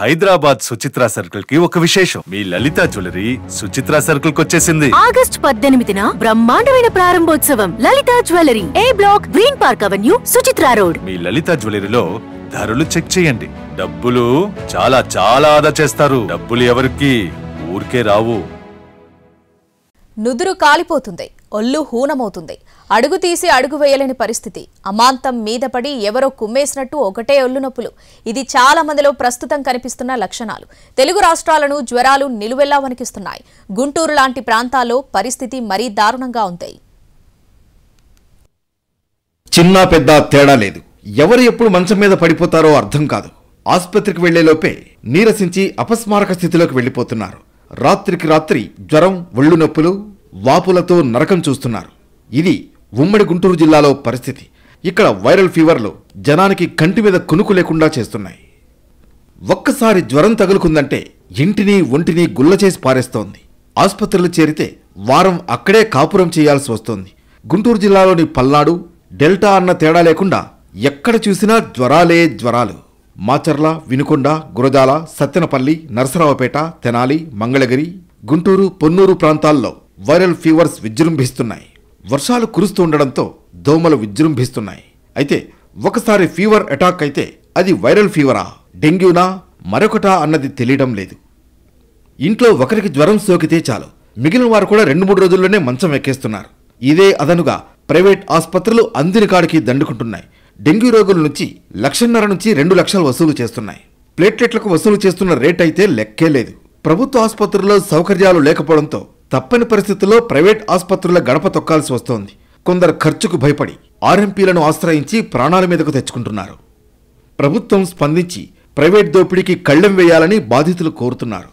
Hyderabad Suchitra circle కి ఒక విశేషం మీ లలిత జ్యువెలరీ సుచిత్ర సర్కిల్ వచ్చేసింది ఆగస్ట్ పద్దెనిమిదిన బ్రహ్మాండమైన ప్రారంభోత్సవం Lalitha jewellery A block green park avenue Suchitra road మీ లలిత జ్యువెలరీలో ధరలు చెక్ చేయండి డబ్బులు చాలా చాలా ఆదా చేస్తారు డబ్బులు ఎవరికి ఊరికే రావు నుదురు కాలిపోతుంది ఒళ్ళు హూనమవుతుంది అడుగు తీసి అడుగు వేయలేని పరిస్థితి అమాంతం మీద పడి ఎవరో కుమ్మేసినట్టు ఒకటే ఒళ్ళు నొప్పులు ఇది చాలా మందిలో ప్రస్తుతం కనిపిస్తున్న లక్షణాలు తెలుగు రాష్ట్రాలను జ్వరాలు నిలువెల్లా వణికిస్తున్నాయి గుంటూరు లాంటి ప్రాంతాల్లో పరిస్థితి మరీ దారుణంగా ఉంది చిన్న పెద్ద తేడా లేదు ఎవరు ఎప్పుడు మంచం మీద పడిపోతారో అర్థం కాదు ఆసుపత్రికి వెళ్లేలోపే నీరసించి అపస్మారక స్థితిలోకి వెళ్ళిపోతున్నారు రాత్రికి రాత్రి జ్వరం ఒళ్ళు నొప్పులు వాపులతో నరకం చూస్తున్నారు ఇది ఉమ్మడి గుంటూరు జిల్లాలో పరిస్థితి ఇక్కడ వైరల్ ఫీవర్లు జనానికి కంటి మీద కునుకు లేకుండా చేస్తున్నాయి ఒక్కసారి జ్వరం తగులుకుందంటే ఇంటిని ఒంటిని గుల్ల చేసి పారేస్తోంది ఆసుపత్రులు చేరితే వారం అక్కడే కాపురం చేయాల్సి వస్తోంది గుంటూరు జిల్లాలోని పల్నాడు డెల్టా అన్న తేడా లేకుండా ఎక్కడ చూసినా జ్వరాలే జ్వరాలు మాచర్ల వినుకొండ గురజాల సత్తెనపల్లి నరసరావుపేట తెనాలి మంగళగిరి గుంటూరు పొన్నూరు ప్రాంతాల్లో వైరల్ ఫీవర్స్ విజృంభిస్తున్నాయి వర్షాలు కురుస్తుండడంతో దోమలు విజృంభిస్తున్నాయి అయితే ఒకసారి ఫీవర్ అటాక్ అయితే అది వైరల్ ఫీవరా డెంగ్యూనా మరొకటా అన్నది తెలియడం లేదు ఇంట్లో ఒకరికి జ్వరం సోకితే చాలు మిగిలిన వారు కూడా రెండు మూడు రోజుల్లోనే మంచం ఎక్కేస్తున్నారు ఇదే అదనుగా ప్రైవేట్ ఆసుపత్రులు అందిన కాడికి దండుకుంటున్నాయి డెంగ్యూ రోగుల నుంచి లక్షన్నర నుంచి రెండు లక్షలు వసూలు చేస్తున్నాయి ప్లేట్లెట్లకు వసూలు చేస్తున్న రేట్ అయితే లెక్కే లేదు ప్రభుత్వ ఆసుపత్రుల్లో సౌకర్యాలు లేకపోవడంతో తప్పని పరిస్థితుల్లో ప్రైవేట్ ఆసుపత్రుల గడప తొక్కాల్సి వస్తోంది కొందరు ఖర్చుకు భయపడి ఆర్ఎంపీలను ఆశ్రయించి ప్రాణాల మీదకు తెచ్చుకుంటున్నారు ప్రభుత్వం స్పందించి ప్రైవేట్ దోపిడీకి కళ్ళెం వేయాలని బాధితులు కోరుతున్నారు